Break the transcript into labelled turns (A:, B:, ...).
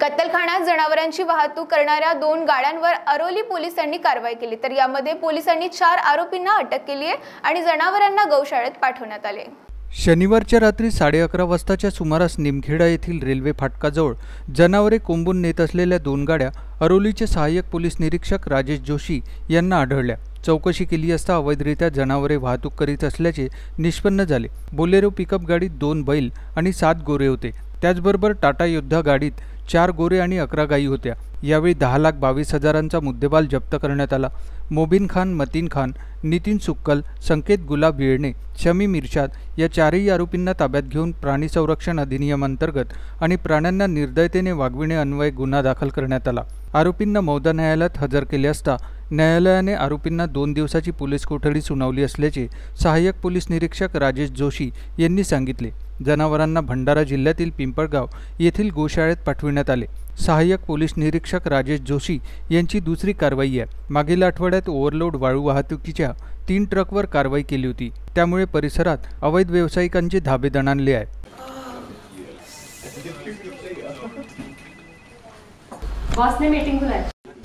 A: कत्तलखान्यात जनावरांची वाहतूक करणाऱ्या दोन गाड्यांवर अरोली पोलिसांनी कारवाई केली तर यामध्ये पोलिसांनी चार आरोपींना अटक केली आहे आणि जनावरांना गौशाळेत पाठवण्यात आले
B: शनिवारच्या रात्री साडे अकरा वाजताच्या सुमारास निमखेडा येथील रेल्वे फाटकाजवळ जनावरे कोंबून नेत असलेल्या दोन गाड्या अरोलीचे सहाय्यक पोलीस निरीक्षक राजेश जोशी यांना आढळल्या चौकशी केली असता अवैधरित्या जनावरे वाहतूक करीत असल्याचे निष्पन्न झाले बोलेरो पिकअप गाडीत दोन बैल आणि सात गोरे होते त्याचबरोबर टाटा योद्धा गाडीत चार गोरे आणि अकरा गायी होत्या यावेळी दहा लाख बावीस हजारांचा मुद्देबाल जप्त करण्यात आला मोबिन खान मतीन खान नितीन सुक्कल संकेत गुलाब येळणे शमी मिर्शाद या चारही आरोपींना ताब्यात घेऊन प्राणी संरक्षण अधिनियमांतर्गत आणि प्राण्यांना निर्दयतेने वागविणे अन्वय गुन्हा दाखल करण्यात आला आरोपींना मौदा न्यायालयात हजर केले असता न्यायालयाने आरोपींना दोन दिवसाची पोलीस कोठडी सुनावली असल्याचे सहाय्यक पोलीस निरीक्षक राजेश जोशी यांनी सांगितले जनावरांना भंडारा जिल्ह्यातील पिंपळगाव येथील गोशाळेत पाठविण्यात आले सहाय्यक पोलीस निरीक्षक राजेश जोशी यांची दुसरी कारवाई आहे मागील आठवड्यात ओव्हरलोड वाळू वाहतुकीच्या तीन ट्रकवर कारवाई केली होती त्यामुळे परिसरात अवैध व्यावसायिकांचे धाबे दणाणले आहे
A: मीटिंग